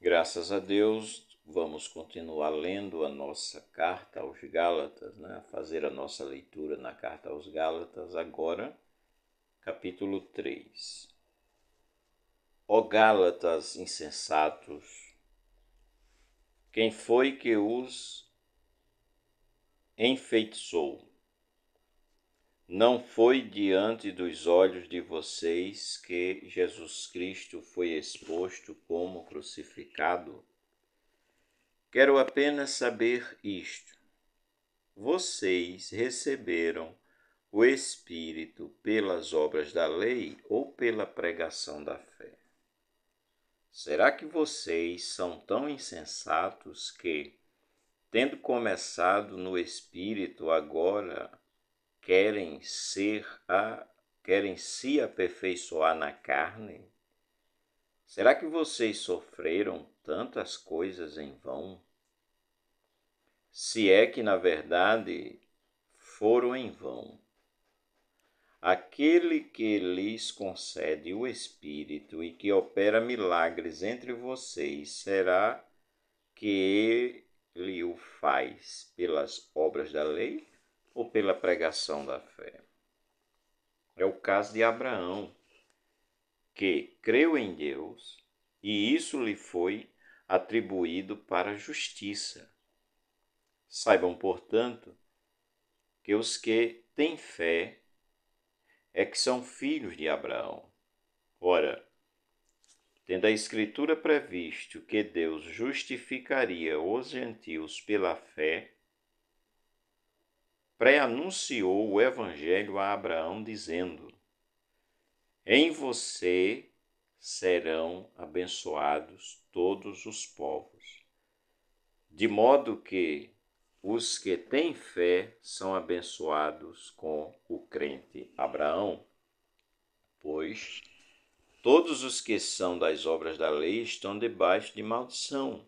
Graças a Deus, vamos continuar lendo a nossa carta aos Gálatas, né? fazer a nossa leitura na carta aos Gálatas, agora, capítulo 3. Ó Gálatas insensatos, quem foi que os enfeitiçou? Não foi diante dos olhos de vocês que Jesus Cristo foi exposto como crucificado? Quero apenas saber isto. Vocês receberam o Espírito pelas obras da lei ou pela pregação da fé? Será que vocês são tão insensatos que, tendo começado no Espírito, agora querem ser a querem se aperfeiçoar na carne? Será que vocês sofreram tantas coisas em vão? Se é que na verdade foram em vão. Aquele que lhes concede o Espírito e que opera milagres entre vocês será que ele o faz pelas obras da lei? ou pela pregação da fé. É o caso de Abraão, que creu em Deus e isso lhe foi atribuído para justiça. Saibam, portanto, que os que têm fé é que são filhos de Abraão. Ora, tendo a Escritura previsto que Deus justificaria os gentios pela fé, pré-anunciou o Evangelho a Abraão, dizendo: Em você serão abençoados todos os povos, de modo que os que têm fé são abençoados com o crente Abraão, pois todos os que são das obras da lei estão debaixo de maldição,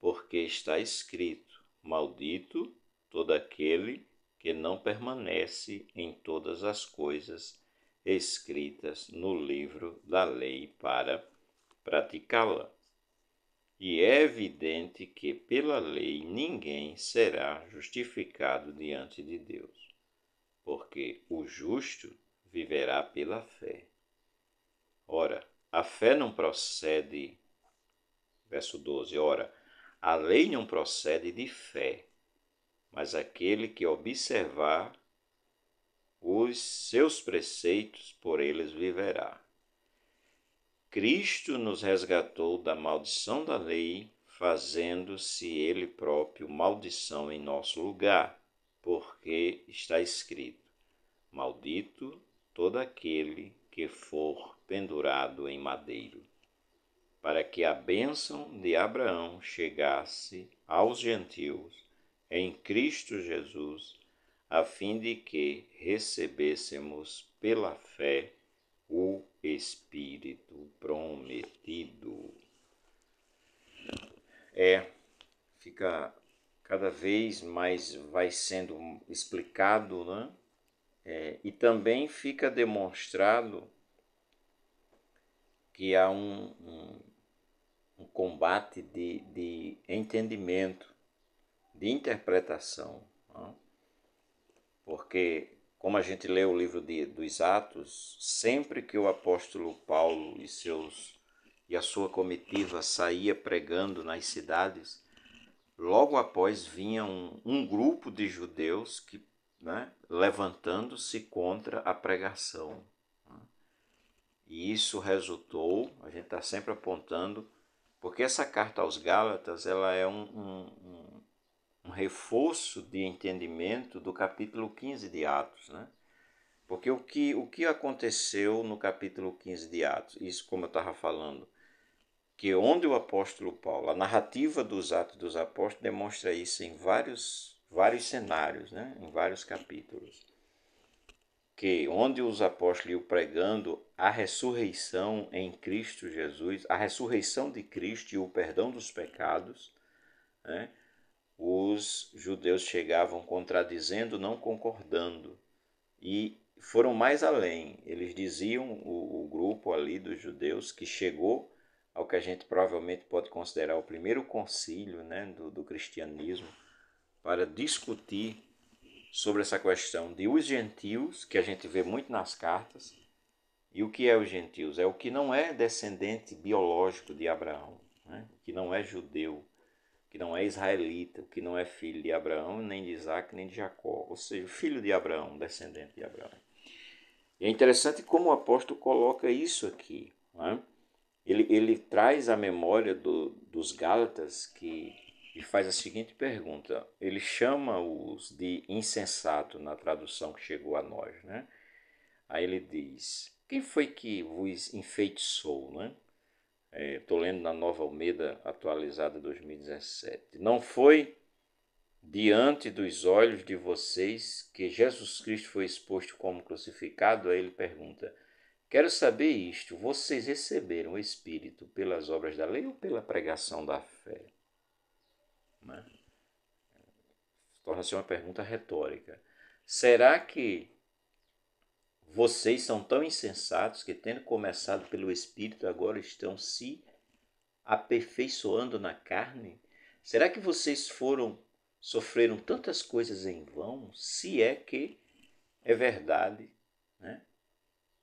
porque está escrito: Maldito todo aquele que não permanece em todas as coisas escritas no livro da lei para praticá-la. E é evidente que pela lei ninguém será justificado diante de Deus, porque o justo viverá pela fé. Ora, a fé não procede, verso 12, ora, a lei não procede de fé, mas aquele que observar os seus preceitos, por eles viverá. Cristo nos resgatou da maldição da lei, fazendo-se ele próprio maldição em nosso lugar, porque está escrito: Maldito todo aquele que for pendurado em madeiro. Para que a bênção de Abraão chegasse aos gentios em Cristo Jesus, a fim de que recebêssemos pela fé o Espírito prometido. É, fica cada vez mais vai sendo explicado, né? É, e também fica demonstrado que há um, um, um combate de, de entendimento de interpretação. Não? Né? Porque, como a gente lê o livro de, dos Atos, sempre que o apóstolo Paulo e, seus, e a sua comitiva saía pregando nas cidades, logo após vinha um, um grupo de judeus que né, levantando-se contra a pregação. Né? E isso resultou, a gente está sempre apontando, porque essa carta aos Gálatas ela é um, um, um reforço de entendimento do capítulo 15 de Atos, né? Porque o que, o que aconteceu no capítulo 15 de Atos, isso como eu estava falando, que onde o apóstolo Paulo, a narrativa dos Atos dos Apóstolos demonstra isso em vários, vários cenários, né? em vários capítulos. Que onde os apóstolos iam pregando a ressurreição em Cristo Jesus, a ressurreição de Cristo e o perdão dos pecados, né? os judeus chegavam contradizendo, não concordando. E foram mais além. Eles diziam, o, o, grupo ali dos judeus, que chegou ao que a gente provavelmente pode considerar o primeiro concílio né, do, do cristianismo, para discutir sobre essa questão de os gentios, que a gente vê muito nas cartas. E o que é os gentios? É o que não é descendente biológico de Abraão, né? que não é judeu que não é israelita, que não é filho de Abraão, nem de Isaac, nem de Jacó, ou seja, filho de Abraão, descendente de Abraão. E é interessante como o apóstolo coloca isso aqui. Né? Ele, ele traz a memória do, dos Gálatas que e faz a seguinte pergunta. Ele chama-os de insensato na tradução que chegou a nós. Né? Aí ele diz: Quem foi que vos enfeitiçou? Né? Estou é, lendo na Nova Almeida, atualizada 2017. Não foi diante dos olhos de vocês que Jesus Cristo foi exposto como crucificado? Aí ele pergunta: Quero saber isto: vocês receberam o Espírito pelas obras da lei ou pela pregação da fé? Né? Torna-se uma pergunta retórica. Será que vocês são tão insensatos que, tendo começado pelo Espírito, agora estão se aperfeiçoando na carne? Será que vocês foram sofreram tantas coisas em vão? Se é que é verdade, né?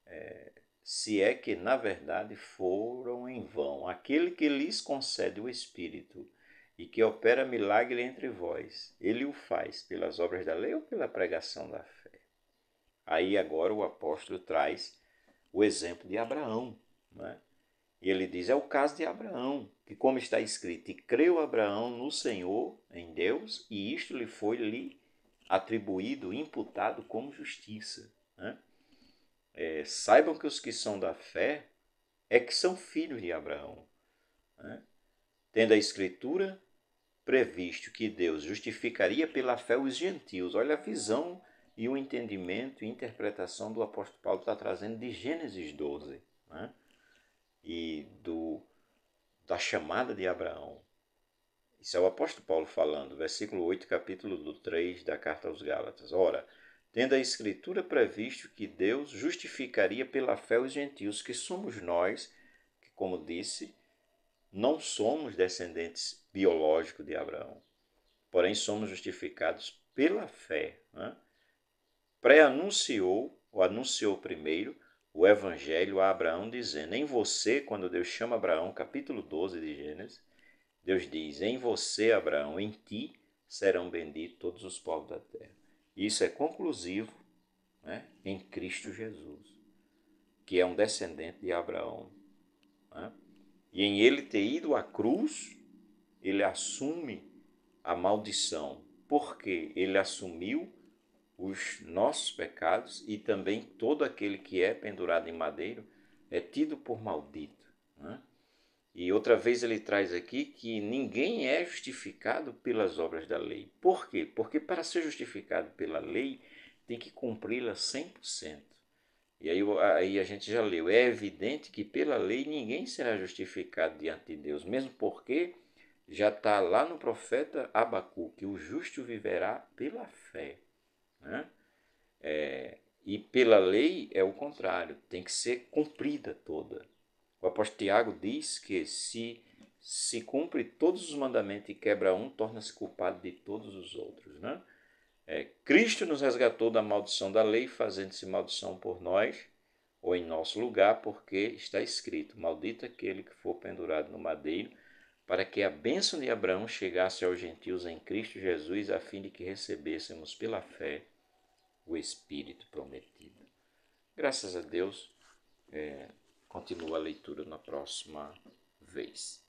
É, se é que na verdade foram em vão. Aquele que lhes concede o Espírito e que opera milagre entre vós, ele o faz pelas obras da lei ou pela pregação da fé? Aí agora o apóstolo traz o exemplo de Abraão. Né? E ele diz: é o caso de Abraão, que, como está escrito, e creu Abraão no Senhor, em Deus, e isto lhe foi lhe atribuído, imputado como justiça. Né? É, saibam que os que são da fé é que são filhos de Abraão. Né? Tendo a Escritura previsto que Deus justificaria pela fé os gentios. Olha a visão e o entendimento e interpretação do apóstolo Paulo está trazendo de Gênesis 12 né? e do, da chamada de Abraão. Isso é o apóstolo Paulo falando, versículo 8, capítulo do 3 da carta aos Gálatas. Ora, tendo a Escritura previsto que Deus justificaria pela fé os gentios, que somos nós, que, como disse, não somos descendentes biológicos de Abraão, porém somos justificados pela fé. Né? pré-anunciou, ou anunciou primeiro, o evangelho a Abraão, dizendo: Em você, quando Deus chama Abraão, capítulo 12 de Gênesis, Deus diz: Em você, Abraão, em ti serão benditos todos os povos da terra. Isso é conclusivo né, em Cristo Jesus, que é um descendente de Abraão. Né? E em ele ter ido à cruz, ele assume a maldição, porque ele assumiu os nossos pecados e também todo aquele que é pendurado em madeiro é tido por maldito. Né? E outra vez ele traz aqui que ninguém é justificado pelas obras da lei. Por quê? Porque para ser justificado pela lei tem que cumpri-la 100%. E aí, aí a gente já leu: é evidente que pela lei ninguém será justificado diante de Deus, mesmo porque já está lá no profeta Abacu que o justo viverá pela fé. Né? É, e pela lei é o contrário, tem que ser cumprida toda. O apóstolo Tiago diz que se se cumpre todos os mandamentos e quebra um, torna-se culpado de todos os outros. Né? É, Cristo nos resgatou da maldição da lei, fazendo-se maldição por nós, ou em nosso lugar, porque está escrito: Maldito aquele que for pendurado no madeiro, para que a bênção de Abraão chegasse aos gentios em Cristo Jesus, a fim de que recebêssemos pela fé o Espírito prometido. Graças a Deus, é, continua a leitura na próxima vez.